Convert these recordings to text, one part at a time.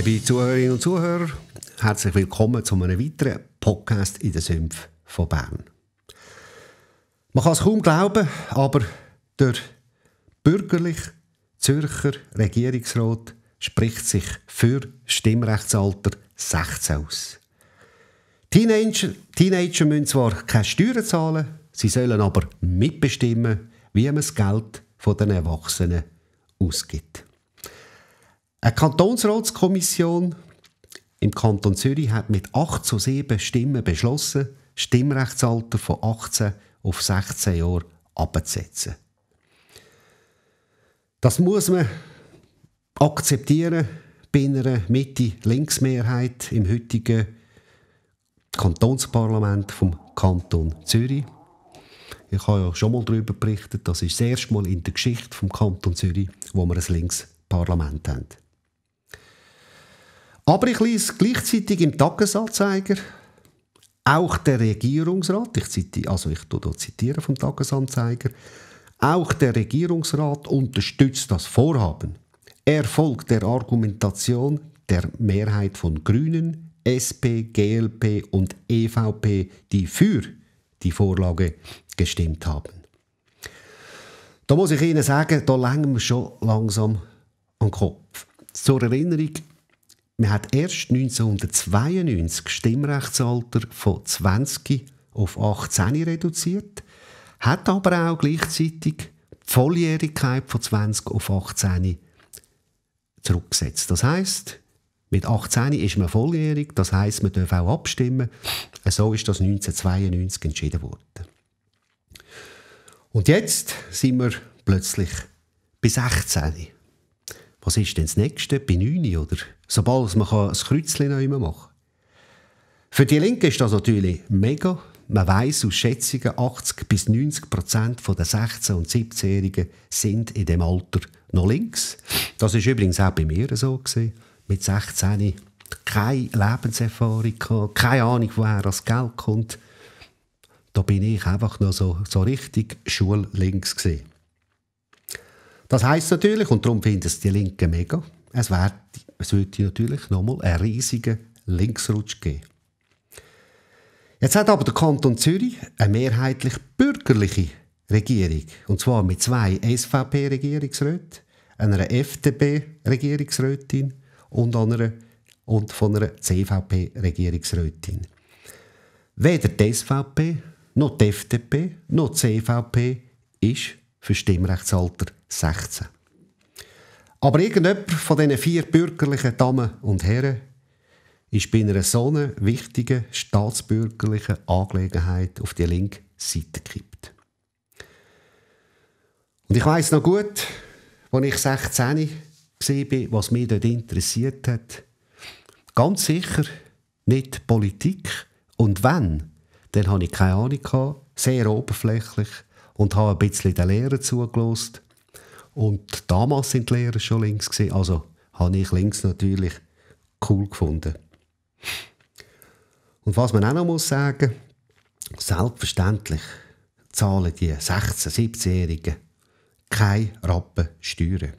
Liebe Zuhörerinnen und Zuhörer, herzlich willkommen zu einem weiteren Podcast in der Sümpf von Bern. Man kann es kaum glauben, aber der bürgerliche Zürcher Regierungsrat spricht sich für Stimmrechtsalter 16 aus. Teenager, Teenager müssen zwar keine Steuern zahlen, sie sollen aber mitbestimmen, wie man das Geld der Erwachsenen ausgibt. Eine Kantonsratskommission im Kanton Zürich hat mit 8 zu 7 Stimmen beschlossen, Stimmrechtsalter von 18 auf 16 Jahre abzusetzen. Das muss man akzeptieren bei einer Mitte-Links-Mehrheit im heutigen Kantonsparlament vom Kanton Zürich. Ich habe ja schon mal darüber berichtet, das ist das erste Mal in der Geschichte vom Kanton Zürich, wo wir ein Linksparlament haben. Aber ich lese gleichzeitig im Tagesanzeiger, auch der Regierungsrat, ich ziti, also ich zitiere vom Tagesanzeiger, auch der Regierungsrat unterstützt das Vorhaben. Er folgt der Argumentation der Mehrheit von Grünen, SP, GLP und EVP, die für die Vorlage gestimmt haben. Da muss ich Ihnen sagen, da lenken wir schon langsam am Kopf. Zur Erinnerung, man hat erst 1992 das Stimmrechtsalter von 20 auf 18 reduziert, hat aber auch gleichzeitig die Volljährigkeit von 20 auf 18 zurückgesetzt. Das heißt, mit 18 ist man volljährig, das heißt, man darf auch abstimmen. So ist das 1992 entschieden worden. Und jetzt sind wir plötzlich bei 16. Was ist denn das Nächste? Bei 9 oder? Sobald man kann ein Kreuzchen noch immer machen kann. Für die Linke ist das natürlich mega. Man weiss aus Schätzungen, 80 bis 90 Prozent der 16- und 17-Jährigen sind in dem Alter noch links. Das ist übrigens auch bei mir so. Gewesen. Mit 16 keine Lebenserfahrung, keine Ahnung, woher das Geld kommt. Da bin ich einfach noch so, so richtig schullinks. Gewesen. Das heisst natürlich, und darum finden es die Linken mega, es, wird, es würde natürlich nochmal einen riesigen Linksrutsch geben. Jetzt hat aber der Kanton Zürich eine mehrheitlich bürgerliche Regierung, und zwar mit zwei SVP-Regierungsräten, einer FDP-Regierungsrätin und, und von einer CVP-Regierungsrätin. Weder die SVP, noch die FDP, noch die CVP ist für Stimmrechtsalter 16. Aber irgendjemand von diesen vier bürgerlichen Damen und Herren ist bei einer so einer wichtigen staatsbürgerlichen Angelegenheit auf die linke Seite gekippt. Und ich weiß noch gut, als ich 16 war, was mich dort interessiert hat. Ganz sicher nicht Politik. Und wenn, dann hatte ich keine Ahnung, sehr oberflächlich und habe ein bisschen den Lehrer zugelassen und damals sind die Lehrer schon links gewesen, also habe ich links natürlich cool gefunden. Und was man auch noch muss sagen, selbstverständlich zahlen die 16-, 17-Jährigen keine Rappen Steuern.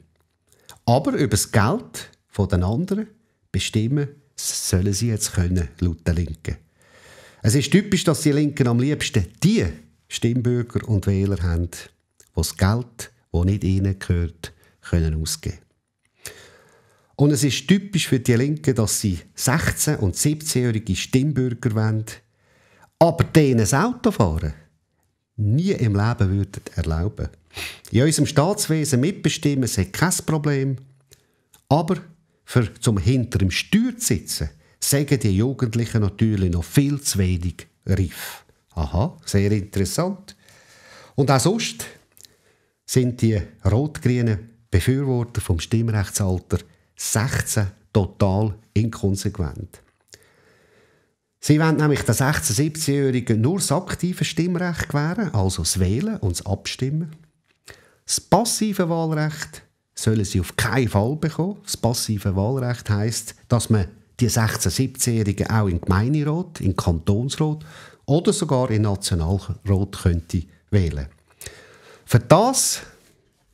Aber über das Geld der anderen bestimmen sollen sie jetzt können, laut den Linken. Es ist typisch, dass die Linken am liebsten die Stimmbürger und Wähler haben, die das Geld wo nicht ihnen gehört, können ausgeben. Und es ist typisch für die Linken, dass sie 16- und 17-jährige Stimmbürger wollen, aber denen das Autofahren nie im Leben würden erlauben. In unserem Staatswesen mitbestimmen, ist kein Problem. Aber für zum hinterem Steuer zu sitzen, sagen die Jugendlichen natürlich noch viel zu wenig reif. Aha, sehr interessant. Und auch sonst sind die rot-grünen Befürworter vom Stimmrechtsalter 16 total inkonsequent. Sie wollen nämlich den 16-, 17-Jährigen nur das aktive Stimmrecht gewähren, also das Wählen und das Abstimmen. Das passive Wahlrecht sollen sie auf keinen Fall bekommen. Das passive Wahlrecht heißt, dass man die 16-, 17-Jährigen auch in Gemeinderat, in Kantonsrat oder sogar in Nationalrat könnte wählen könnte. Für das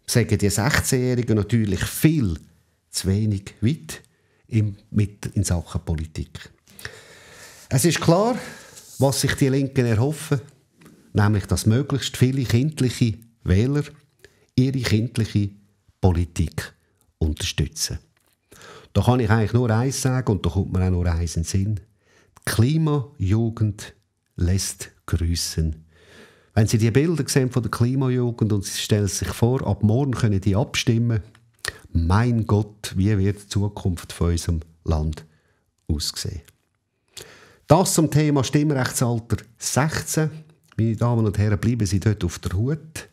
sagen die 16-Jährigen natürlich viel zu wenig weit in, mit in Sachen Politik. Es ist klar, was sich die Linken erhoffen, nämlich dass möglichst viele kindliche Wähler ihre kindliche Politik unterstützen. Da kann ich eigentlich nur eins sagen und da kommt mir auch nur eins in den Sinn. Die Klimajugend lässt grüßen wenn Sie die Bilder sehen von der Klimajugend und Sie stellen sich vor, ab morgen können die abstimmen. Mein Gott, wie wird die Zukunft von unserem Land aussehen? Das zum Thema Stimmrechtsalter 16. Meine Damen und Herren, bleiben Sie dort auf der Hut.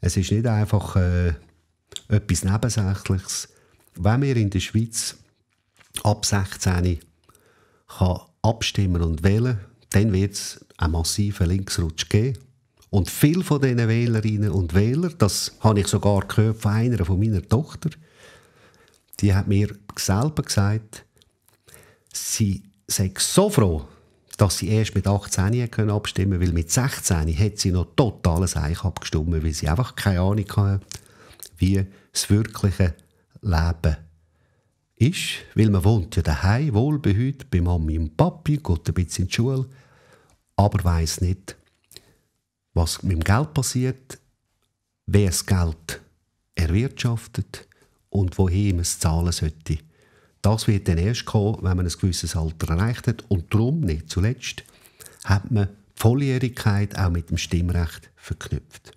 Es ist nicht einfach äh, etwas Nebensächliches. Wenn wir in der Schweiz ab 16 kann abstimmen und wählen kann, dann wird es einen massiven Linksrutsch geben. Und viele von diesen Wählerinnen und Wählern, das habe ich sogar gehört von einer von meiner Tochter, die hat mir selber gesagt, sie sei so froh, dass sie erst mit 18 können abstimmen weil mit 16 hätte sie noch totales Eich abgestimmt, weil sie einfach keine Ahnung hatte, wie das wirkliche Leben ist, weil man wohnt ja daheim, wohlbehütet, bei Mami und Papi, geht ein bisschen in die Schule, aber weiss nicht, was mit dem Geld passiert, wer das Geld erwirtschaftet und woher man es zahlen sollte. Das wird dann erst kommen, wenn man ein gewisses Alter erreicht hat. Und darum, nicht zuletzt, hat man die Volljährigkeit auch mit dem Stimmrecht verknüpft.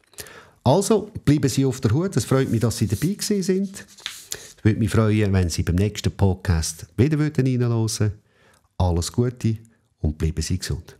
Also, bleiben Sie auf der Hut. Es freut mich, dass Sie dabei sind. Es würde mich freuen, wenn Sie beim nächsten Podcast wieder reinhören würden. Alles Gute und bleiben Sie gesund.